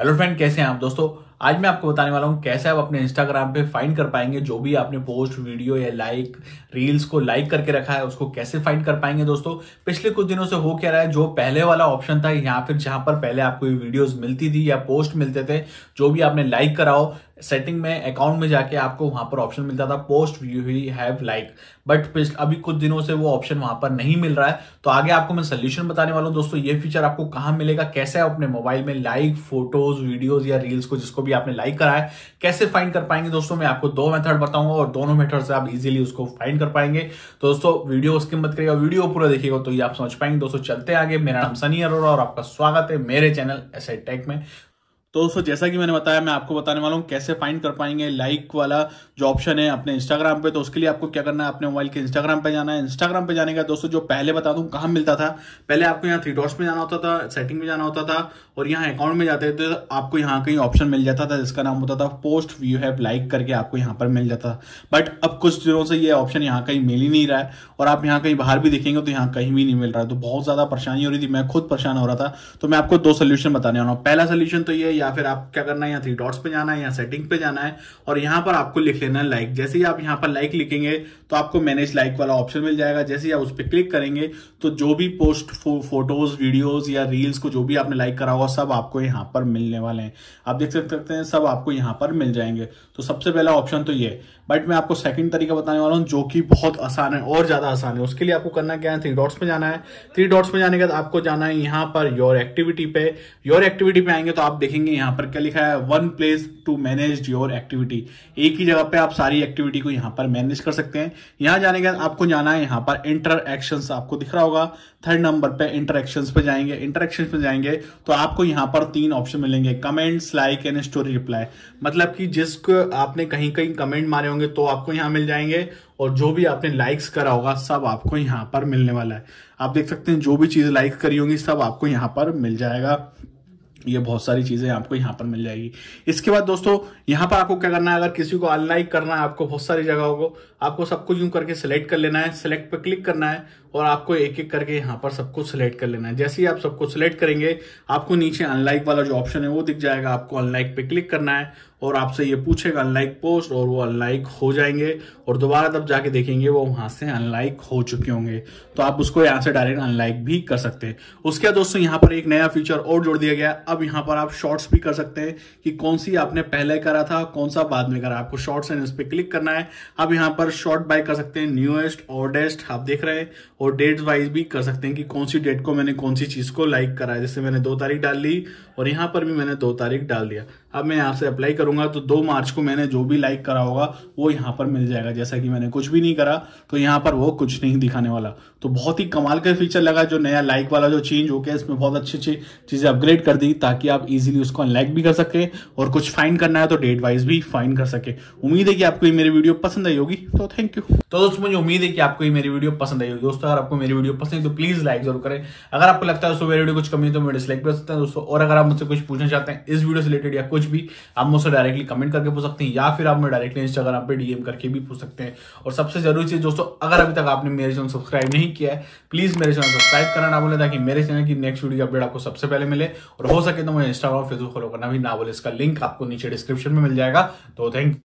hello friend कैसे हैं आप दोस्तों आज मैं आपको बताने वाला हूँ कैसे आप अपने इंस्टाग्राम पे फाइंड कर पाएंगे जो भी आपने पोस्ट वीडियो या लाइक रील्स को लाइक करके रखा है उसको कैसे फाइंड कर पाएंगे दोस्तों पिछले कुछ दिनों से हो क्या रहा है जो पहले वाला ऑप्शन था या फिर जहां पर पहले आपको ये मिलती थी या पोस्ट मिलते थे जो भी आपने लाइक कराओ सेटिंग में अकाउंट में जाके आपको वहां पर ऑप्शन मिलता था पोस्ट यू ही हैव लाइक बट अभी कुछ दिनों से वो ऑप्शन वहां पर नहीं मिल रहा है तो आगे आपको मैं सोल्यूशन बताने वाला हूँ दोस्तों ये फीचर आपको कहाँ मिलेगा कैसे आप अपने मोबाइल में लाइक फोटोज वीडियोज या रील्स को जिसको भी भी आपने लाइक करा है कैसे फाइंड कर पाएंगे दोस्तों मैं आपको दो मेथड बताऊंगा और दोनों मेथड से आप इजीली उसको फाइंड कर पाएंगे तो दोस्तों वीडियो उसकी मत करिएगा वीडियो पूरा देखिएगा तो ये आप समझ पाएंगे दोस्तों चलते आगे मेरा नाम सनी अरोरा और आपका स्वागत है मेरे चैनल एस में तो दोस्तों जैसा कि मैंने बताया मैं आपको बताने वाला हूँ कैसे फाइंड कर पाएंगे लाइक वाला जो ऑप्शन है अपने इंस्टाग्राम पे तो उसके लिए आपको क्या करना है अपने मोबाइल के इंस्टाग्राम पे जाना है इंस्टाग्राम पे जाने का दोस्तों जो पहले बता दूं कहाँ मिलता था पहले आपको यहाँ थ्री डॉट्स में जाना होता था सेटिंग में जाना होता था और यहाँ अकाउंट में जाते थे तो आपको यहाँ कहीं ऑप्शन मिल जाता था जिसका नाम होता था पोस्ट व्यू हैव लाइक करके आपको यहाँ पर मिल जाता था बट अब कुछ दिनों से ये ऑप्शन यहाँ कहीं मिल ही नहीं रहा है और आप यहाँ कहीं बाहर भी देखेंगे तो यहाँ कहीं भी नहीं मिल रहा है तो बहुत ज्यादा परेशानी हो रही थी मैं खुद परेशान हो रहा था तो मैं आपको दो सोल्यूशन बताने वाला हूँ पहला सोल्यूशन तो ये या फिर आप क्या करना है यहाँ थ्री डॉट्स पे जाना है यहाँ सेटिंग पे जाना है और यहाँ पर आपको लिख लेना है लाइक जैसे ही आप यहाँ पर लाइक लिखेंगे तो आपको मैनेज लाइक वाला ऑप्शन मिल जाएगा जैसे ही आप उस पर क्लिक करेंगे तो जो भी पोस्ट फो, फोटोज वीडियोज या रील्स को जो भी आपने लाइक करा होगा सब आपको यहाँ पर मिलने वाले हैं आप देख सकते हैं सब आपको यहाँ पर मिल जाएंगे तो सबसे पहला ऑप्शन तो ये बट मैं आपको सेकंड तरीका बताने वाला हूँ जो कि बहुत आसान है और ज्यादा आसान है उसके लिए आपको करना क्या है थ्री डॉट्स पे जाना है थ्री डॉट्स पे जाने के बाद आपको जाना है यहाँ पर योर एक्टिविटी पे योर एक्टिविटी पे आएंगे तो आप देखेंगे यहाँ पर क्या लिखा है one place to manage your activity एक ही जगह पे आप सारी एक्टिविटी को यहाँ पर मैनेज कर सकते हैं यहाँ जाने के बाद आपको जाना है यहाँ पर इंटरक्शंस आपको दिख रहा होगा थर्ड नंबर पे इंटरेक्शंस पे जाएंगे इंटरेक्शंस पे जाएंगे तो आपको यहाँ पर तीन ऑप्शन मिलेंगे comments like and story reply मतलब कि जिसको आपने कहीं कहीं कमेंट मारे होंगे तो आपको यहाँ मिल जाएंगे और जो भी आपने लाइक्स करा होगा सब आपको यहाँ पर मिलने वाला है आप देख सकते हैं जो भी चीज़ लाइक करी होंगी सब आपको यहाँ पर मिल जाएगा ये बहुत सारी चीज़ें आपको यहाँ पर मिल जाएगी इसके बाद दोस्तों यहाँ पर आपको क्या करना है अगर किसी को अनलाइक करना है आपको बहुत सारी जगहों को आपको सबको यूं करके सिलेक्ट कर लेना है सिलेक्ट पर क्लिक करना है और आपको एक एक करके यहाँ पर सबको सिलेक्ट कर लेना है जैसे ही आप सबको सिलेक्ट करेंगे आपको नीचे अनलाइक वाला जो ऑप्शन है वो दिख जाएगा आपको अनलाइक पे क्लिक करना है और आपसे ये पूछेगा अनलाइक पोस्ट और वो अनलाइक हो जाएंगे और दोबारा तब जाके देखेंगे वो वहां से अनलाइक हो चुके होंगे तो आप उसको यहाँ से डायरेक्ट अनलाइक भी कर सकते हैं उसके बाद दोस्तों यहाँ पर एक नया फीचर और जोड़ दिया गया अब यहाँ पर आप शॉर्ट्स भी कर सकते हैं कि कौन सी आपने पहले करा था कौन सा बाद में करा आपको शॉर्ट्स एंड इस पर क्लिक करना है अब यहाँ पर शॉर्ट बाय कर सकते हैं न्यूएस्ट ऑर्डेस्ट आप देख रहे हैं और डेट वाइज भी कर सकते हैं कि कौन सी डेट को मैंने कौन सी चीज़ को लाइक करा है जैसे मैंने दो तारीख डाल ली और यहाँ पर भी मैंने दो तारीख डाल दिया अब मैं यहाँ से अप्लाई करूंगा तो दो मार्च को मैंने जो भी लाइक करा होगा वो यहाँ पर मिल जाएगा जैसा कि मैंने कुछ भी नहीं करा तो यहाँ पर वो कुछ नहीं दिखाने वाला तो बहुत ही कमाल का फीचर लगा जो नया लाइक वाला जो चेंज हो गया इसमें बहुत अच्छी अच्छी चीज़ें अपग्रेड कर दी ताकि आप इजिली उसको अनलाइक भी कर सके और कुछ फाइन करना है तो डेट वाइज भी फाइन कर सके उम्मीद है कि आपको ये मेरी वीडियो पसंद आई होगी तो थैंक यू तो दोस्तों मुझे उम्मीद है कि आपको ये मेरी वीडियो पसंद आई होगी दोस्तों अगर आपको मेरी वीडियो पसंद है तो प्लीज़ लाइक जरूर करें अगर आपको लगता है दोस्तों मेरी वीडियो कुछ कमी है तो मैं डिसलाइक कर सकते हैं दोस्तों और अगर आप मुझसे कुछ पूछना चाहते हैं इस वीडियो से रिलेटेड या कुछ कुछ भी आप मुझसे डायरेक्टली कमेंट करके पूछ सकते हैं या फिर आप मुझे डायरेक्टली इंस्टाग्राम पे डीएम करके भी पूछ सकते हैं और सबसे जरूरी चीज दोस्तों अगर अभी तक आपने मेरे चैनल सब्सक्राइब नहीं किया है प्लीज मेरे चैनल सब्सक्राइब करना ना बोले ताकि मेरे चैनल की नेक्स्ट वीडियो अपडेट आपको सबसे पहले मिले और हो सके तो मुझे इंस्टाग्राम फेसबुक फॉलो करना भी ना बोले इसका लिंक आपको नीचे डिस्क्रिप्शन में मिल जाएगा तो थैंक